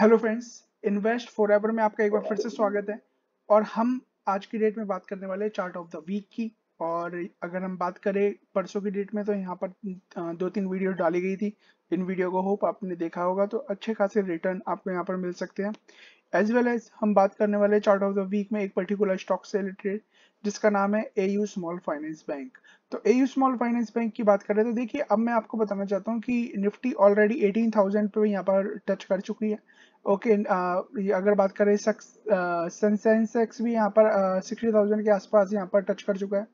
hello friends invest forever में आपका एक बार फिर से स्वागत है और हम आज की डेट में बात करने वाले चार्ट ऑफ द वीक की और अगर हम बात करें परसों की डेट में तो यहाँ पर दो तीन वीडियो डाली गई थी इन वीडियो को होप आपने देखा होगा तो अच्छे खासे रिटर्न आपको यहाँ पर मिल सकते हैं एज वेल एज हम बात करने वाले चार्ट ऑफ द वीक में एक पर्टिकुलर स्टॉक से रिलेटेड जिसका नाम है A U small finance bank तो A U small finance bank की बात करें तो देखिए अब मैं आपको बताना चाहता हूँ कि निफ्टी ऑलरेडी 18,000 पे यहाँ पर टच कर चुकी है ओके okay, uh, अगर बात करें सेंसेक्स uh, भी यहाँ पर सिक्सटी uh, थाउजेंड के आसपास यहाँ पर टच कर चुका है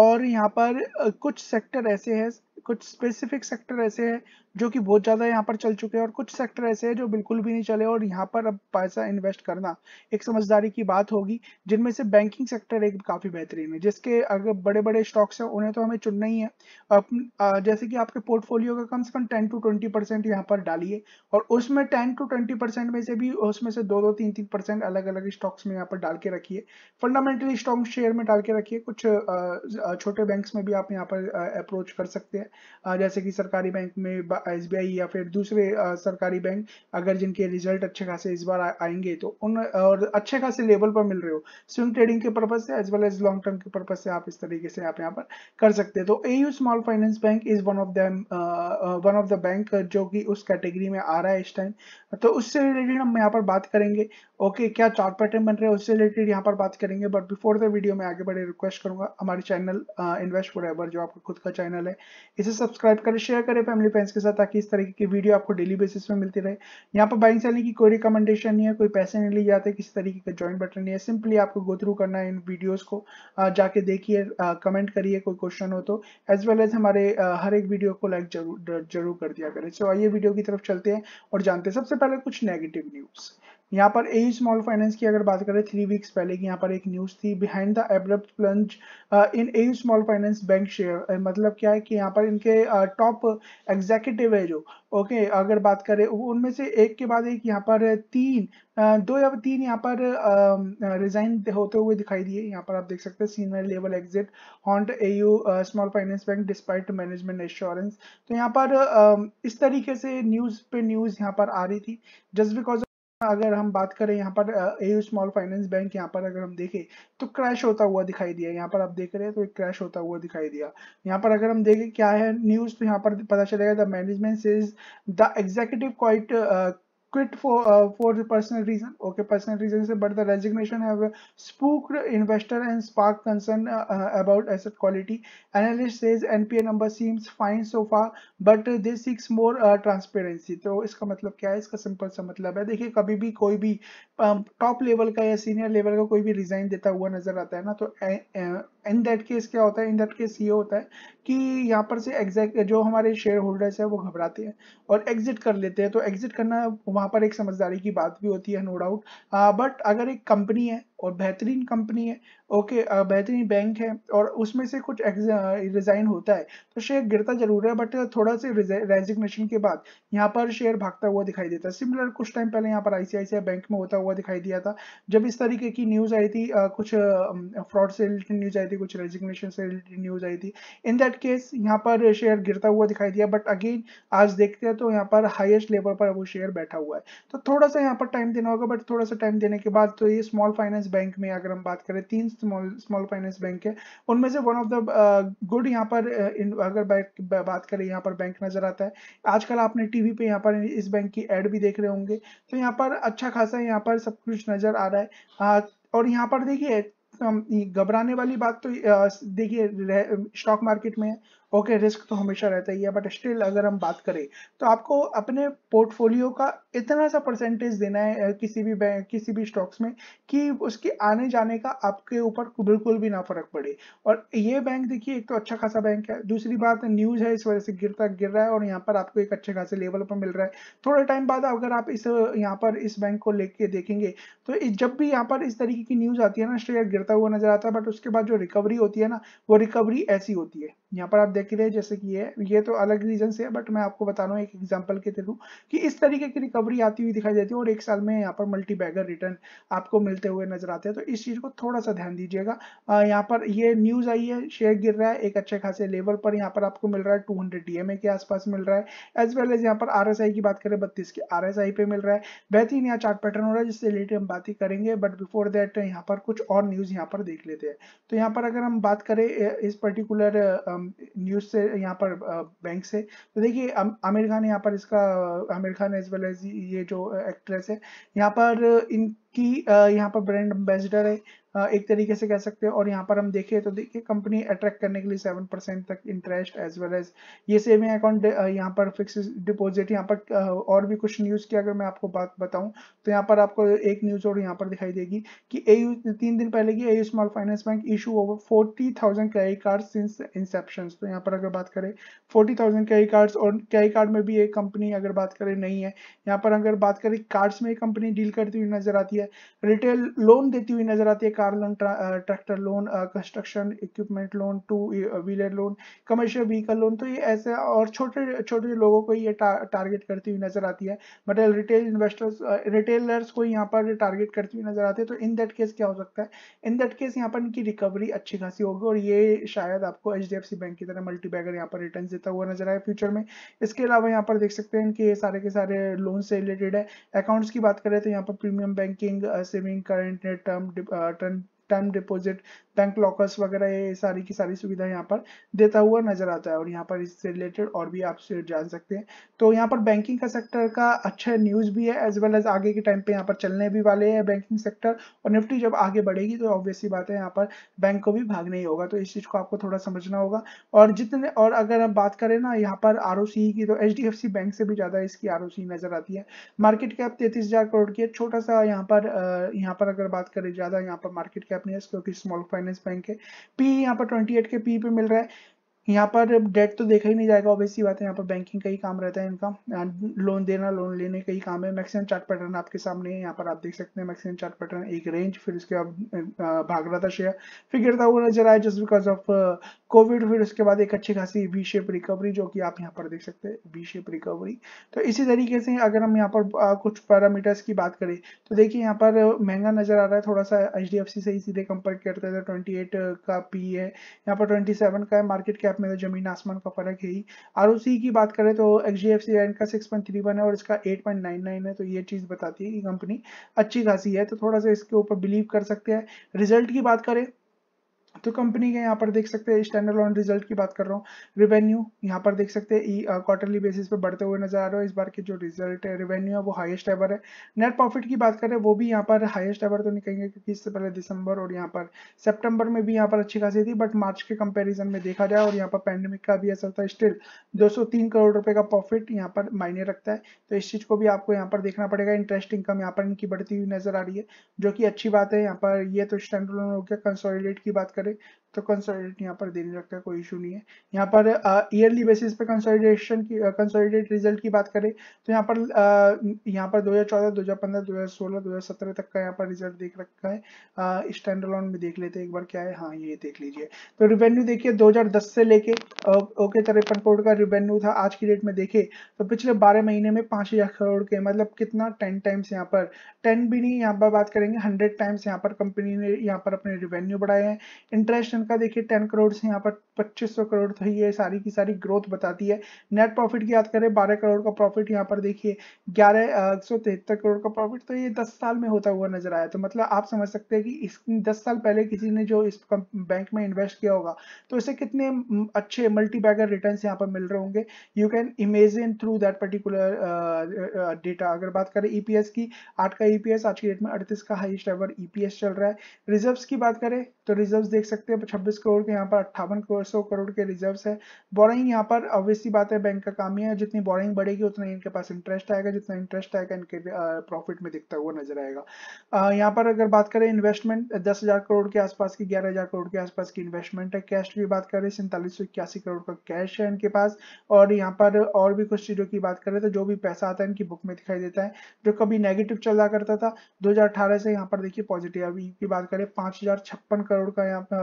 और यहाँ पर कुछ सेक्टर ऐसे हैं कुछ स्पेसिफिक सेक्टर ऐसे हैं जो कि बहुत ज़्यादा यहाँ पर चल चुके हैं और कुछ सेक्टर ऐसे हैं जो बिल्कुल भी नहीं चले और यहाँ पर अब पैसा इन्वेस्ट करना एक समझदारी की बात होगी जिनमें से बैंकिंग सेक्टर एक काफ़ी बेहतरीन है जिसके अगर बड़े बड़े स्टॉक्स हैं उन्हें तो हमें चुनना ही है जैसे कि आपके पोर्टफोलियो का कम से कम टेन टू ट्वेंटी परसेंट यहाँ पर डालिए और उसमें टेन टू ट्वेंटी परसेंट में से भी उसमें से दो दो तीन तीन परसेंट अलग अलग स्टॉक्स में यहाँ पर डाल के रखिए फंडामेंटली स्टॉक शेयर में डाल के रखिए कुछ छोटे बैंक में भी आप यहाँ पर अप्रोच कर सकते हैं है जैसे कि सरकारी बैंक में एस या फिर दूसरे सरकारी बैंक अगर जिनके रिजल्ट अच्छे खासे इस बार आएंगे तो उन और अच्छे खासे लेवल पर मिल रहे हो स्विंग ट्रेडिंग के पर्पज से as well as long term के पर्पज से आप इस तरीके से आप यहाँ पर कर सकते हैं तो A U small finance bank is one of them one of the bank जो कि उस कैटेगरी में आ रहा है इस टाइम तो उससे रिलेटेड हम यहाँ पर बात करेंगे ओके क्या चार्ट पैटर्न बन रहे हैं उससे रिलेटेड यहाँ पर बात करेंगे बट बिफोर द वीडियो में आगे बढ़े रिक्वेस्ट करूंगा हमारे चैनल इन्वेस्ट फॉर एवर जो आपका खुद का चैनल है इसे सब्सक्राइब करें शेयर करें फैमिली फ्रेंड्स के साथ ताकि इस तरीके की वीडियो आपको डेली बेसिस में मिलती रहे यहाँ पर बाइंग सेलिंग की कोई रिकमेंडेशन नहीं है कोई पैसे नहीं लिए जाते किसी तरीके का ज्वाइन बटन नहीं है सिंपली आपको गो थ्रू करना है इन वीडियोज़ को जाके देखिए कमेंट करिए कोई क्वेश्चन हो तो एज वेल एज हमारे हर एक वीडियो को लाइक जरूर जरूर कर दिया करें सो आइए वीडियो की तरफ चलते हैं और जानते हैं सबसे पहले कुछ नेगेटिव न्यूज़ यहाँ पर ए स्मॉल फाइनेंस की अगर बात करें थ्री वीक्स पहले की यहाँ पर एक न्यूज थी behind the abrupt plunge in A small finance bank share मतलब क्या है कि यहाँ पर इनके टॉप एग्जीक्यूटिव है जो ओके okay, अगर बात करें उनमें से एक के बाद एक यहाँ पर तीन uh, दो या तीन यहाँ पर रिजाइन um, होते हुए दिखाई दिए यहाँ पर आप देख सकते हैं senior level exit haunt A U small finance bank despite management insurance तो यहाँ पर um, इस तरीके से न्यूज़ पे न्यूज़ यहाँ पर आ रही थी जस्ट बिकॉज अगर हम बात करें यहाँ पर ए स्मॉल फाइनेंस बैंक यहाँ पर अगर हम देखें तो क्रैश होता हुआ दिखाई दिया यहाँ पर आप देख रहे हैं तो एक क्रैश होता हुआ दिखाई दिया यहाँ पर अगर हम देखें क्या है न्यूज़ तो यहाँ पर पता चलेगा the management is the executive quite quit for uh, for the personal reason okay personal reasons but the resignation have spooked investor and spark concern uh, uh, about asset quality analyst says npa number seems fine so far but uh, this seeks more uh, transparency so iska matlab kya hai iska simple sa matlab hai dekhiye kabhi bhi koi bhi top level का या senior level का कोई भी resign देता हुआ नजर आता है ना तो इन दैट केस क्या होता है इन दैट केस ये होता है कि यहाँ पर से एग्जैक्ट जो हमारे शेयर होल्डर्स है वो घबराते हैं और एग्जिट कर लेते हैं तो एग्जिट करना वहां पर एक समझदारी की बात भी होती है नो डाउट बट अगर एक कंपनी है और बेहतरीन कंपनी है ओके बेहतरीन बैंक है और उसमें से कुछ रिजाइन होता है तो शेयर गिरता जरूर है बट थोड़ा से रेजिग्नेशन के बाद यहाँ पर शेयर भागता हुआ दिखाई देता है सिमिलर कुछ टाइम पहले यहाँ पर आईसीआईसीआई बैंक में होता हुआ दिखाई दिया था जब इस तरीके की न्यूज़ आई थी कुछ फ्रॉड से रिलेटेड न्यूज़ आई थी कुछ रेजिग्नेशन से रिलेटेड न्यूज़ आई थी इन दैट केस यहाँ पर शेयर गिरता हुआ दिखाई दिया बट अगेन आज देखते हैं तो यहाँ पर हाइएस्ट लेवल पर वो शेयर बैठा हुआ है तो थोड़ा सा यहाँ पर टाइम देना होगा बट थोड़ा सा टाइम देने के बाद तो ये स्मॉल फाइनेंस बैंक में अगर हम बात करें तीन स्मॉल स्मॉल फाइनेंस बैंक है उनमें से वन ऑफ द गुड यहाँ पर uh, अगर बात करें यहाँ पर बैंक नजर आता है आजकल आपने टीवी पे यहाँ पर इस बैंक की एड भी देख रहे होंगे तो यहाँ पर अच्छा खासा यहाँ पर सब कुछ नजर आ रहा है आ, हाँ, और यहाँ पर देखिए घबराने वाली बात तो uh, देखिए स्टॉक मार्केट में है ओके रिस्क तो हमेशा रहता ही है बट स्टिल अगर हम बात करें तो आपको अपने पोर्टफोलियो का इतना सा परसेंटेज देना है किसी भी बैंक किसी भी स्टॉक्स में कि उसके आने जाने का आपके ऊपर बिल्कुल भी ना फर्क पड़े और ये बैंक देखिए एक तो अच्छा खासा बैंक है दूसरी बात न्यूज़ है इस वजह से गिरता गिर रहा है और यहाँ पर आपको एक अच्छे खासे लेवल पर मिल रहा है थोड़े टाइम बाद अगर आप इस यहाँ पर इस बैंक को लेके देखेंगे तो जब भी यहाँ पर इस तरीके की न्यूज़ आती है ना शेयर गिरता हुआ नजर आता है बट उसके बाद जो रिकवरी होती है ना वो रिकवरी ऐसी होती है यहाँ पर आप देख रहे हैं जैसे कि ये ये तो अलग रीजन से है बट मैं आपको बता रहा हूँ एक एग्जाम्पल के थ्रू कि इस तरीके की रिकवरी आती हुई दिखाई देती है और एक साल में यहाँ पर मल्टी बैगर रिटर्न आपको मिलते हुए नजर आते हैं तो इस चीज़ को थोड़ा सा ध्यान दीजिएगा यहाँ पर ये न्यूज़ आई है शेयर गिर रहा है एक अच्छे खासे लेवल पर यहाँ पर आपको मिल रहा है टू हंड्रेड के आसपास मिल रहा है एज वेल एज यहाँ पर आर की बात करें बत्तीस के आर पे मिल रहा है बेहतरीन यहाँ चार्ट पैटर्न हो रहा है जिससे रिलेटेड हम बात ही करेंगे बट बिफोर दैट यहाँ पर कुछ और न्यूज़ यहाँ पर देख लेते हैं तो यहाँ पर अगर हम बात करें इस पर्टिकुलर न्यूज से यहाँ पर बैंक से तो देखिए आमिर खान यहाँ पर इसका Aamir Khan as well as ये जो एक्ट्रेस है यहाँ पर इनकी यहाँ पर ब्रांड एम्बेसडर है एक तरीके से कह सकते हैं और यहाँ पर हम देखें तो देखिए कंपनी अट्रैक्ट करने के लिए सेवन परसेंट तक इंटरेस्ट एज वेल एज ये सेविंग अकाउंट यहाँ पर फिक्स डिपॉजिट यहाँ पर और भी कुछ न्यूज़ की अगर मैं आपको बात बताऊं तो यहाँ पर आपको एक न्यूज़ और यहाँ पर दिखाई देगी कि ए तीन दिन पहले की A small finance bank issue over forty thousand credit card since inception तो यहाँ पर अगर बात करें फोर्टी थाउजेंड क्रेडिट कार्ड्स और क्रेडिट कार्ड में भी एक कंपनी अगर बात करें नहीं है यहाँ पर अगर बात करें कार्ड्स में कंपनी डील करती हुई नजर आती है रिटेल लोन देती हुई नजर आती है car loan tractor loan construction equipment loan two wheeler loan commercial vehicle loan तो ये ऐसे और छोटे छोटे लोगों को ये टा, टारगेट करती हुई नजर आती है बट रिटेल इन्वेस्टर्स रिटेलर्स को यहाँ पर टारगेट करती हुई नजर आती है तो इन दैट केस क्या हो सकता है इन दैट केस यहाँ पर इनकी रिकवरी अच्छी खासी होगी और ये शायद आपको एच बैंक की तरह मल्टी बैगर यहाँ पर रिटर्न देता हुआ नजर आए फ्यूचर में इसके अलावा यहाँ पर देख सकते हैं कि ये सारे के सारे लोन से रिलेटेड है अकाउंट्स की बात करें तो यहाँ पर premium banking saving current term term time deposit bank lockers वगैरह ये सारी की सारी सुविधा यहाँ पर देता हुआ नजर आता है और यहाँ पर इससे रिलेटेड और भी आप जान सकते हैं तो यहाँ पर बैंकिंग का सेक्टर का अच्छा न्यूज भी है एज वेल एज आगे के टाइम पे यहाँ पर चलने भी वाले हैं बैंकिंग सेक्टर और निफ्टी जब आगे बढ़ेगी तो ऑब्वियसली बात है यहाँ पर बैंक को भी भागना ही होगा तो इस चीज को आपको थोड़ा समझना होगा और जितने और अगर हम बात करें ना यहाँ पर आर की तो एच बैंक से भी ज्यादा इसकी आर नजर आती है मार्केट कैप तैतीस करोड़ की है छोटा सा यहाँ पर यहाँ पर अगर बात करें ज्यादा यहाँ पर मार्केट कैप नहीं है क्योंकि स्मॉल फाइन फाइनेंस बैंक है पी यहाँ पर ट्वेंटी एट के पी पे मिल रहा है यहाँ पर डेट तो देखा ही नहीं जाएगा ऑब्वियसली बात है यहाँ पर बैंकिंग का ही काम रहता है इनका लोन देना लोन लेने का ही काम है मैक्सिमम चार्ट पैटर्न आपके सामने है यहाँ पर आप देख सकते हैं मैक्सिमम चार्ट पैटर्न एक रेंज फिर उसके बाद भाग रहा था शेयर फिर गिरता हुआ नजर आया जस्ट बिकॉज ऑफ कोविड फिर उसके बाद एक अच्छी खासी वी शेप रिकवरी जो कि आप यहाँ पर देख सकते हैं वी शेप रिकवरी तो इसी तरीके से अगर हम यहाँ पर कुछ पैरामीटर्स की बात करें तो देखिए यहाँ पर महंगा नजर आ रहा है थोड़ा सा एच से ही सीधे कंपेयर करते थे ट्वेंटी का पी है यहाँ पर ट्वेंटी का है मार्केट कैप कैप में तो जमीन आसमान का फर्क है ही आर की बात करें तो H D F C bank का सिक्स पॉइंट थ्री वन है और इसका एट पॉइंट नाइन नाइन है तो ये चीज़ बताती है कि कंपनी अच्छी खासी है तो थोड़ा सा इसके ऊपर बिलीव कर सकते हैं रिजल्ट की बात करें तो कंपनी के यहाँ पर देख सकते हैं स्टैंडर्ड ऑन रिजल्ट की बात कर रहा हूँ रेवेन्यू यहाँ पर देख सकते हैं क्वार्टरली बेसिस पे बढ़ते हुए नजर आ रहे हो इस बार के जो रिजल्ट है रेवेन्यू है वो हाईएस्ट एवर है नेट प्रॉफिट की बात करें वो भी यहाँ पर हाइएस्ट एवर तो नहीं कहेंगे क्योंकि इससे पहले दिसंबर और यहाँ पर सेप्टेम्बर में भी यहाँ पर अच्छी खासी थी बट मार्च के कंपेरिजन में देखा जाए और यहाँ पर पैंडेमिक का भी असर था स्टिल तीन करोड़ रुपए का प्रॉफिट यहाँ पर मायने रखता है तो इस चीज को भी आपको यहाँ पर देखना पड़ेगा इंटरेस्ट इनकम यहाँ पर इनकी बढ़ती हुई नजर आ रही है जो कि अच्छी बात है यहाँ पर ये तो स्टैंडर्ड स्टैंड हो गया कंसोलिडेट की बात करें पे तो कंसोलिडेट यहाँ पर देने लगता है कोई इशू नहीं है यहाँ पर ईयरली बेसिस पे कंसोलिडेशन की कंसोलिडेट रिजल्ट की बात करें तो यहाँ पर uh, यहाँ पर 2014, 2015, 2016, 2017 तक का यहाँ पर रिजल्ट देख रखा है स्टैंड uh, में देख लेते हैं एक बार क्या है हाँ ये देख लीजिए तो रिवेन्यू देखिए 2010 से लेके ओके तिरपन करोड़ का रिवेन्यू था आज की डेट में देखे तो पिछले बारह महीने में पाँच करोड़ के मतलब कितना टेन टाइम्स यहाँ पर टेन भी नहीं यहाँ पर बात करेंगे हंड्रेड टाइम्स यहाँ पर कंपनी ने यहाँ पर अपने रिवेन्यू बढ़ाए हैं इंटरेस्ट इनका देखिए टेन करोड़ से यहाँ पर पच्चीस सौ करोड़ तो ये सारी की सारी ग्रोथ बताती है नेट प्रॉफिट की बात करें बारह करोड़ का प्रॉफिट यहाँ पर देखिए ग्यारह सौ तिहत्तर करोड़ का प्रॉफिट तो ये दस साल में होता हुआ नजर आया तो मतलब आप समझ सकते हैं कि इस दस साल पहले किसी ने जो इस बैंक में इन्वेस्ट किया होगा तो इसे कितने अच्छे मल्टी बैगर रिटर्न यहाँ पर मिल रहे होंगे you can imagine through that particular data अगर बात करें ईपीएस e की आठ का ईपीएस e आज की डेट में अड़तीस का हाइस्ट एवर ईपीएस चल रहा है रिजर्व की बात करें तो रिजर्व देख सकते हैं छब्बीस करोड़ के यहाँ पर अट्ठावन करोड़ सौ करोड़ के रिजर्व है बोरिंग यहाँ पर ऑब्वियसली बात है बैंक का काम ही है जितनी बोरिंग बढ़ेगी उतना इनके पास इंटरेस्ट आएगा जितना इंटरेस्ट आएगा इनके प्रॉफिट में दिखता हुआ नजर आएगा यहाँ पर अगर बात करें इन्वेस्टमेंट दस करोड़ के आसपास की ग्यारह करोड़ के आसपास की इन्वेस्टमेंट है कैश की बात करें सैंतालीस करोड़ का कैश है इनके पास और यहाँ पर और भी कुछ चीजों की बात करें तो जो भी पैसा आता है इनकी बुक में दिखाई देता है जो कभी नेगेटिव चला करता था 2018 से यहाँ पर देखिए पॉजिटिव अभी की बात करें पांच करोड़ का यहाँ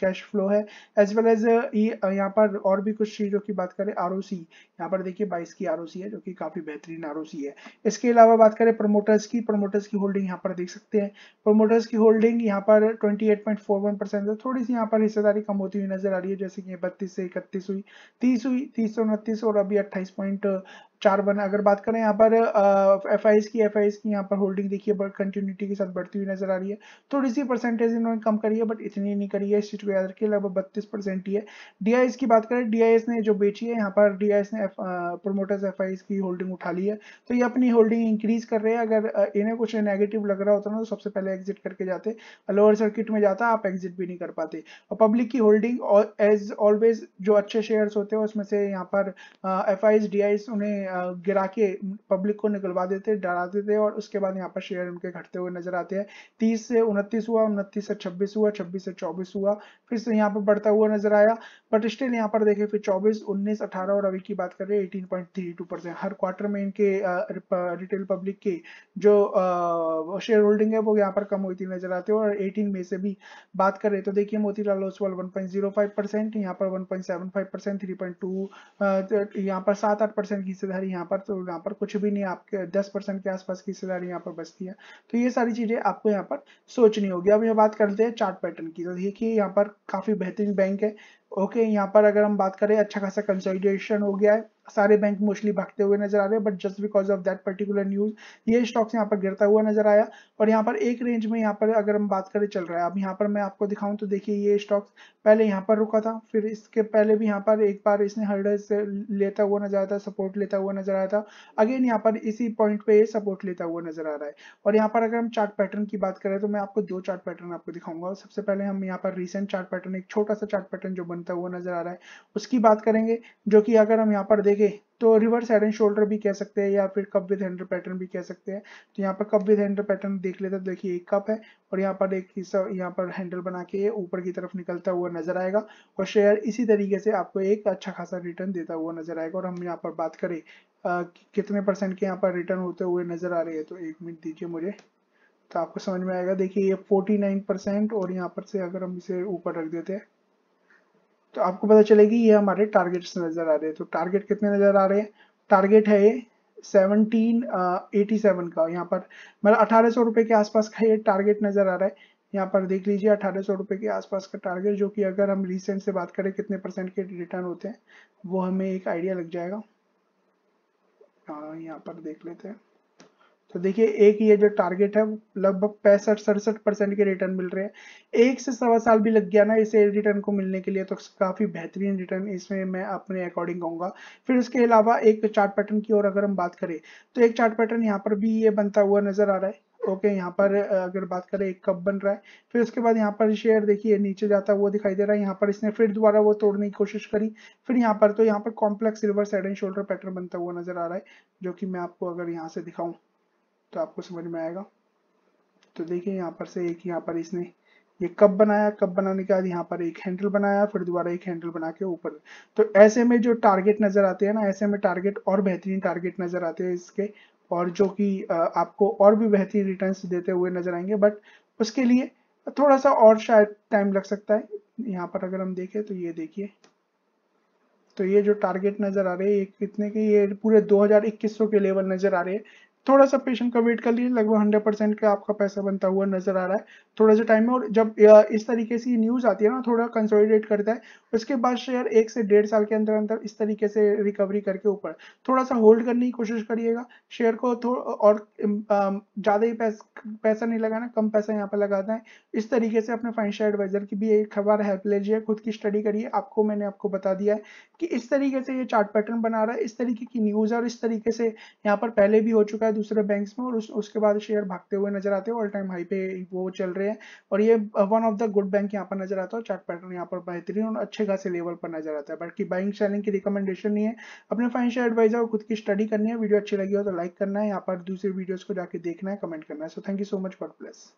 कैश फ्लो है एज वेल एज यहाँ पर और भी कुछ चीज़ों की बात करें आर यहाँ पर देखिए बाईस की आर है जो कि काफ़ी बेहतरीन आर है इसके अलावा बात करें प्रमोटर्स की प्रमोटर्स की होल्डिंग यहाँ पर देख सकते हैं प्रमोटर्स की होल्डिंग यहाँ पर 28.41 परसेंट है थोड़ी सी यहाँ पर हिस्सेदारी कम होती हुई नजर आ रही है जैसे कि बत्तीस से इकतीस हुई तीस हुई तीस सौ उनतीस और अभी अट्ठाईस पॉइंट चार बना अगर बात करें यहाँ पर एफ आई की एफ आई की यहाँ पर होल्डिंग देखिए कंटिन्यूटी के साथ बढ़ती हुई नजर आ रही है थोड़ी सी परसेंटेज इन्होंने कम करी है बट इतनी नहीं करी है इस चीज को याद रखिए लगभग बत्तीस परसेंट ही है डी की बात करें डी ने जो बेची है यहाँ पर डी ने प्रोमोटर्स एफ की होल्डिंग उठा ली है तो ये अपनी होल्डिंग इंक्रीज कर रहे हैं अगर इन्हें कुछ नेगेटिव लग रहा होता ना तो सबसे पहले एग्जिट करके जाते लोअर मतलब सर्किट में जाता आप एग्जिट भी नहीं कर पाते और पब्लिक की होल्डिंग एज ऑलवेज जो अच्छे शेयर्स होते हैं उसमें से यहाँ पर एफ आई उन्हें गिरा के पब्लिक को निकलवा देते डरा देते और उसके बाद यहाँ पर शेयर उनके घटते हुए नजर आते हैं तीस से उनतीस हुआ उनतीस से छब्बीस हुआ छब्बीस से चौबीस हुआ फिर से यहाँ पर बढ़ता हुआ नजर आया बट स्टिल यहाँ पर देखे फिर चौबीस उन्नीस अठारह और अभी की बात करें eighteen point three two percent हर क्वार्टर में इनके रिटेल पब्लिक के जो शेयर होल्डिंग है वो यहाँ पर कम होती नजर आती है और एटीन में से भी बात करें तो देखिए Motilal Oswal one point zero five percent यहाँ पर one point seven five percent three point two यहाँ पर सात आठ परसेंट की हिस्सेदारी यहाँ पर तो यहाँ पर कुछ भी नहीं आपके दस परसेंट के आसपास की हिस्सेदारी यहाँ पर बचती है तो ये सारी चीजें आपको यहाँ पर सोचनी होगी अब ये बात करते हैं चार्ट पैटर्न की तो देखिए यहाँ पर काफी बेहतरीन बैंक है ओके okay, यहाँ पर अगर हम बात करें अच्छा खासा कंसोलिडेशन हो गया है सारे बैंक मोस्टली भागते हुए नजर आ रहे हैं but just because of that particular news ये स्टॉक्स यहाँ पर गिरता हुआ नजर आया और यहाँ पर एक रेंज में यहाँ पर अगर हम बात करें चल रहा है अब यहाँ पर मैं आपको दिखाऊं तो देखिए ये स्टॉक्स पहले यहाँ पर रुका था फिर इसके पहले भी यहाँ पर एक बार इसने हर लेता हुआ नजर आया था सपोर्ट लेता हुआ नजर आया था अगेन यहाँ पर इसी पॉइंट पे सपोर्ट लेता हुआ नजर आ रहा है और यहाँ पर अगर हम चार्ट पैटर्न की बात करें तो मैं आपको दो चार्ट पैटर्न आपको दिखाऊंगा सबसे पहले हम यहाँ पर रिसेंट चार्ट पैटर्न एक छोटा सा चार्ट पैटर्न जो बन बनता हुआ नजर आ रहा है उसकी बात करेंगे जो कि अगर हम यहाँ पर देखें तो रिवर्स हेड एंड शोल्डर भी कह सकते हैं या फिर कप विद हैंडल पैटर्न भी कह सकते हैं तो यहाँ पर कप विद हैंडल पैटर्न देख लेते हैं तो देखिए एक कप है और यहाँ पर एक हिस्सा यहाँ पर हैंडल बना के ऊपर की तरफ निकलता हुआ नजर आएगा और शेयर इसी तरीके से आपको एक अच्छा खासा रिटर्न देता हुआ नजर आएगा और हम यहाँ पर बात करें आ, कितने परसेंट के यहाँ पर रिटर्न होते हुए नजर आ रहे हैं तो एक मिनट दीजिए मुझे तो आपको समझ में आएगा देखिए ये 49 परसेंट और यहाँ पर से अगर हम इसे ऊपर रख देते हैं तो आपको पता चलेगी ये हमारे टारगेट्स नजर आ रहे हैं तो टारगेट कितने नजर आ रहे हैं टारगेट है ये सेवनटीन एटी सेवन का यहाँ पर मतलब अठारह सौ रुपए के आसपास का ये टारगेट नजर आ रहा है यहाँ पर देख लीजिए अठारह सौ रुपए के आसपास का टारगेट जो कि अगर हम रिसेंट से बात करें कितने परसेंट के रिटर्न होते हैं वो हमें एक आइडिया लग जाएगा हाँ, यहाँ पर देख लेते हैं तो देखिए एक ये जो टारगेट है लगभग पैंसठ सड़सठ परसेंट के रिटर्न मिल रहे हैं एक से सवा साल भी लग गया ना इसे रिटर्न को मिलने के लिए तो काफ़ी बेहतरीन रिटर्न इसमें मैं अपने अकॉर्डिंग कहूँगा फिर उसके अलावा एक चार्ट पैटर्न की और अगर हम बात करें तो एक चार्ट पैटर्न यहाँ पर भी ये बनता हुआ नजर आ रहा है ओके okay, यहाँ पर अगर बात करें एक कप बन रहा है फिर उसके बाद यहाँ पर शेयर देखिए नीचे जाता हुआ दिखाई दे रहा है यहाँ पर इसने फिर दोबारा वो तोड़ने की कोशिश करी फिर यहाँ पर तो यहाँ पर complex reverse head and shoulder pattern बनता हुआ नजर आ रहा है जो कि मैं आपको अगर यहाँ से दिखाऊँ तो आपको समझ में आएगा तो देखिए यहाँ पर से एक यहाँ पर इसने ये कब बनाया कब बनाने के बाद यहाँ पर एक हैंडल बनाया फिर दोबारा एक हैंडल बना के ऊपर तो ऐसे में जो टारगेट नजर आते हैं ना ऐसे में टारगेट और बेहतरीन टारगेट नजर आते हैं इसके और जो कि आपको और भी बेहतरीन रिटर्न देते हुए नजर आएंगे बट उसके लिए थोड़ा सा और शायद टाइम लग सकता है यहाँ पर अगर हम देखें तो ये देखिए तो ये जो टारगेट नजर आ रहे हैं ये कितने के ये पूरे 2021 के लेवल नजर आ रहे हैं थोड़ा सा पेशेंट का वेट कर लीजिए लगभग हंड्रेड परसेंट का आपका पैसा बनता हुआ नजर आ रहा है थोड़ा सा टाइम में और जब इस तरीके से न्यूज आती है ना थोड़ा कंसोलिडेट करता है उसके बाद शेयर एक से डेढ़ साल के अंदर अंदर इस तरीके से रिकवरी करके ऊपर थोड़ा सा होल्ड करने की कोशिश करिएगा शेयर को और ज्यादा ही पैस, पैसा नहीं लगाना कम पैसा यहाँ पर लगाता है इस तरीके से अपने फाइनेंशियल एडवाइजर की भी एक बार हेल्प लीजिए खुद की स्टडी करिए आपको मैंने आपको बता दिया है कि इस तरीके से ये चार्ट पैटर्न बना रहा है इस तरीके की न्यूज और इस तरीके से यहाँ पर पहले भी हो चुका है है दूसरे बैंक्स में और उस, उसके बाद शेयर भागते हुए नजर आते हैं ऑल टाइम हाई पे वो चल रहे हैं और ये one of the good bank यहाँ पर नजर आता है चार्ट पैटर्न यहाँ पर बेहतरीन और अच्छे खासे लेवल पर नजर आता है बाकी बाइंग सेलिंग की रिकमेंडेशन नहीं है अपने फाइनेंशियल एडवाइजर को खुद की स्टडी करनी है वीडियो अच्छी लगी हो तो लाइक करना है यहाँ पर दूसरे वीडियोज को जाके देखना है कमेंट करना है so thank you so much God plus